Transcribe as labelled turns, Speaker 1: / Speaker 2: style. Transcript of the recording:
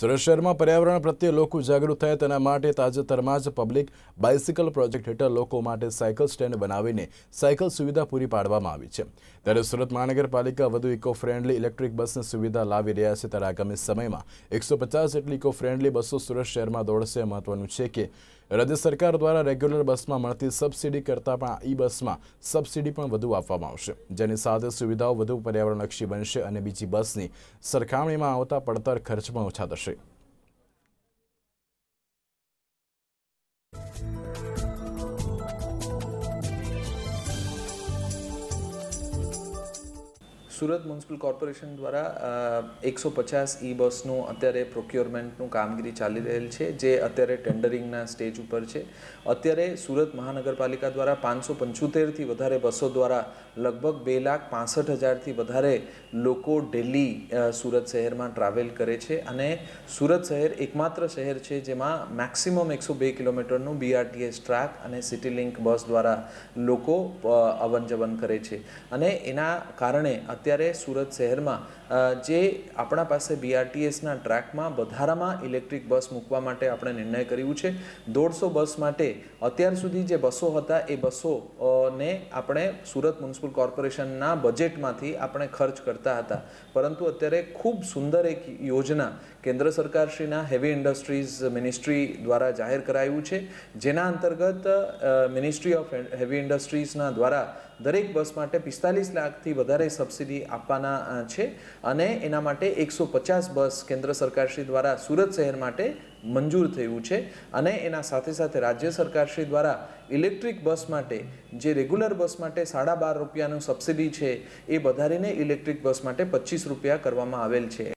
Speaker 1: સુરત શહેરમાં પર્યાવરણ પ્રત્યે લોકો જાગૃત થાય તેના માટે તાજેતરમાં જ પબ્લિક બાઇસિકલ પ્રોજેક્ટ હેઠળ લોકો માટે સાયકલ સ્ટેન્ડ બનાવીને સાયકલ સુવિધા પૂરી પાડવામાં આવી છે ત્યારે સુરત મહાનગરપાલિકા વધુ ઇકો ફ્રેન્ડલી ઇલેક્ટ્રિક બસની સુવિધા લાવી રહ્યા છે ત્યારે આગામી સમયમાં એકસો પચાસ જેટલી ઇકો ફ્રેન્ડલી બસો સુરત શહેરમાં દોડશે મહત્વનું છે કે રાજ્ય સરકાર દ્વારા રેગ્યુલર બસમાં મળતી સબસિડી કરતાં પણ ઈ બસમાં સબસિડી પણ વધુ આપવામાં આવશે જેની સાથે સુવિધાઓ વધુ પર્યાવરણલક્ષી બનશે અને બીજી બસની સરખામણીમાં આવતા પડતર ખર્ચ પણ ઓછા થશે
Speaker 2: સુરત મ્યુનિસિપલ કોર્પોરેશન દ્વારા એકસો પચાસ ઈ બસનું અત્યારે પ્રોક્યોરમેન્ટનું કામગીરી ચાલી રહેલ છે જે અત્યારે ટેન્ડરિંગના સ્ટેજ ઉપર છે અત્યારે સુરત મહાનગરપાલિકા દ્વારા પાંચસો પંચોતેરથી વધારે બસો દ્વારા લગભગ બે લાખ પાસઠ હજારથી વધારે લોકો ડેલી સુરત શહેરમાં ટ્રાવેલ કરે છે અને સુરત શહેર એકમાત્ર શહેર છે જેમાં મેક્સિમમ એકસો બે કિલોમીટરનું બીઆરટીએસ ટ્રાક અને સિટી લિંક બસ દ્વારા લોકો અવન જવન કરે છે અને એના કારણે અત્યારે સુરત શહેરમાં જે આપણા પાસે બીઆરટીએસના ટ્રેકમાં વધારામાં ઇલેક્ટ્રિક બસ મૂકવા માટે આપણે નિર્ણય કર્યું છે દોઢસો બસ માટે અત્યાર સુધી જે બસો હતા એ બસો ને આપણે સુરત મ્યુનિસિપલ કોર્પોરેશનના બજેટમાંથી આપણે ખર્ચ કરતા હતા પરંતુ અત્યારે ખૂબ સુંદર એક યોજના કેન્દ્ર સરકારશ્રીના હેવી ઇન્ડસ્ટ્રીઝ મિનિસ્ટ્રી દ્વારા જાહેર કરાયું છે જેના અંતર્ગત મિનિસ્ટ્રી ઓફ હેવી ઇન્ડસ્ટ્રીઝના દ્વારા દરેક બસ માટે પિસ્તાલીસ લાખથી વધારે સબસિડી આપવાના છે અને એના માટે એકસો પચાસ બસ કેન્દ્ર સરકારશ્રી દ્વારા સુરત શહેર માટે મંજૂર થયું છે અને એના સાથે સાથે રાજ્ય સરકારશ્રી દ્વારા ઇલેક્ટ્રિક બસ માટે જે રેગ્યુલર બસ માટે સાડા બાર રૂપિયાનું સબસિડી છે એ વધારીને ઇલેક્ટ્રિક બસ માટે પચીસ રૂપિયા કરવામાં આવેલ છે